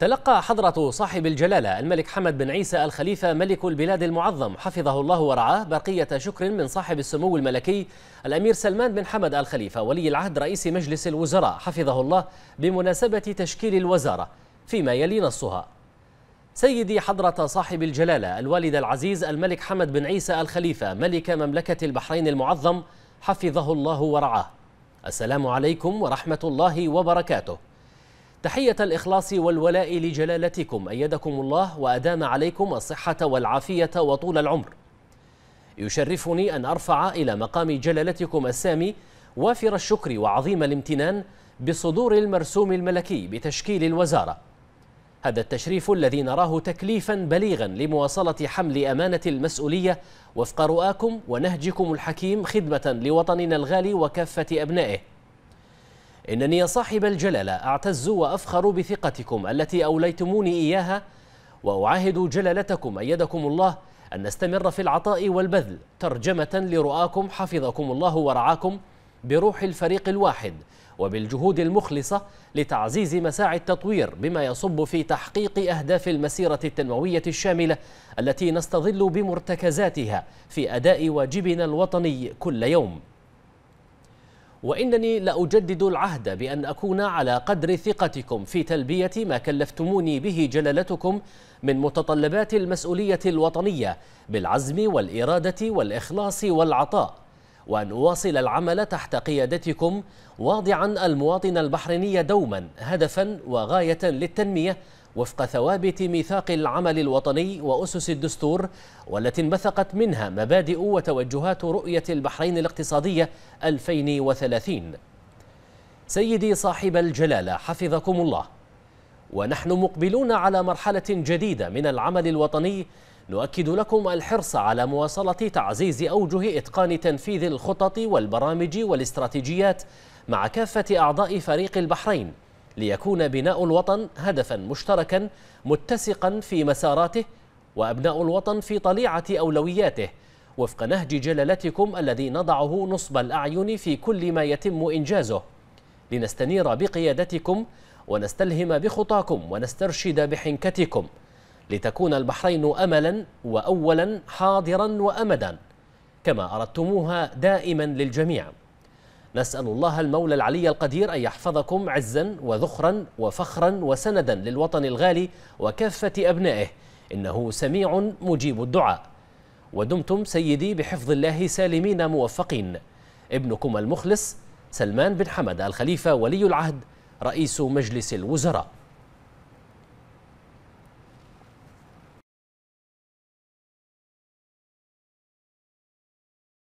تلقى حضرة صاحب الجلالة الملك حمد بن عيسى الخليفة ملك البلاد المعظم حفظه الله ورعاه بقية شكر من صاحب السمو الملكي الأمير سلمان بن حمد الخليفة ولي العهد رئيس مجلس الوزراء حفظه الله بمناسبة تشكيل الوزارة فيما يلي نصها سيدي حضرة صاحب الجلالة الوالد العزيز الملك حمد بن عيسى الخليفة ملك مملكة البحرين المعظم حفظه الله ورعاه السلام عليكم ورحمة الله وبركاته تحية الإخلاص والولاء لجلالتكم أيدكم الله وأدام عليكم الصحة والعافية وطول العمر يشرفني أن أرفع إلى مقام جلالتكم السامي وافر الشكر وعظيم الامتنان بصدور المرسوم الملكي بتشكيل الوزارة هذا التشريف الذي نراه تكليفا بليغا لمواصلة حمل أمانة المسؤولية وفق رؤاكم ونهجكم الحكيم خدمة لوطننا الغالي وكافة أبنائه إنني يا صاحب الجلالة أعتز وأفخر بثقتكم التي أوليتموني إياها وأعاهد جلالتكم أيدكم الله أن نستمر في العطاء والبذل ترجمة لرؤاكم حفظكم الله ورعاكم بروح الفريق الواحد وبالجهود المخلصة لتعزيز مساعي التطوير بما يصب في تحقيق أهداف المسيرة التنموية الشاملة التي نستظل بمرتكزاتها في أداء واجبنا الوطني كل يوم وإنني لأجدد العهد بأن أكون على قدر ثقتكم في تلبية ما كلفتموني به جلالتكم من متطلبات المسؤولية الوطنية بالعزم والإرادة والإخلاص والعطاء وأن أواصل العمل تحت قيادتكم واضعا المواطن البحريني دوما هدفا وغاية للتنمية وفق ثوابت ميثاق العمل الوطني وأسس الدستور والتي انبثقت منها مبادئ وتوجهات رؤية البحرين الاقتصادية 2030 سيدي صاحب الجلالة حفظكم الله ونحن مقبلون على مرحلة جديدة من العمل الوطني نؤكد لكم الحرص على مواصلة تعزيز أوجه إتقان تنفيذ الخطط والبرامج والاستراتيجيات مع كافة أعضاء فريق البحرين ليكون بناء الوطن هدفا مشتركا متسقا في مساراته وأبناء الوطن في طليعة أولوياته وفق نهج جلالتكم الذي نضعه نصب الأعين في كل ما يتم إنجازه لنستنير بقيادتكم ونستلهم بخطاكم ونسترشد بحنكتكم لتكون البحرين أملا وأولا حاضرا وأمدا كما أردتموها دائما للجميع نسأل الله المولى العلي القدير أن يحفظكم عزا وذخرا وفخرا وسندا للوطن الغالي وكافة أبنائه إنه سميع مجيب الدعاء ودمتم سيدي بحفظ الله سالمين موفقين ابنكم المخلص سلمان بن حمد الخليفة ولي العهد رئيس مجلس الوزراء